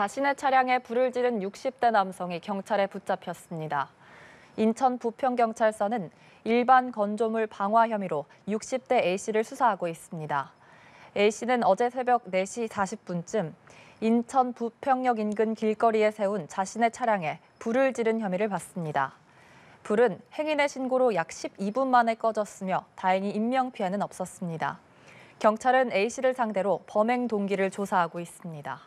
자신의 차량에 불을 지른 60대 남성이 경찰에 붙잡혔습니다. 인천 부평경찰서는 일반 건조물 방화 혐의로 60대 A씨를 수사하고 있습니다. A씨는 어제 새벽 4시 40분쯤 인천 부평역 인근 길거리에 세운 자신의 차량에 불을 지른 혐의를 받습니다. 불은 행인의 신고로 약 12분 만에 꺼졌으며 다행히 인명피해는 없었습니다. 경찰은 A씨를 상대로 범행 동기를 조사하고 있습니다.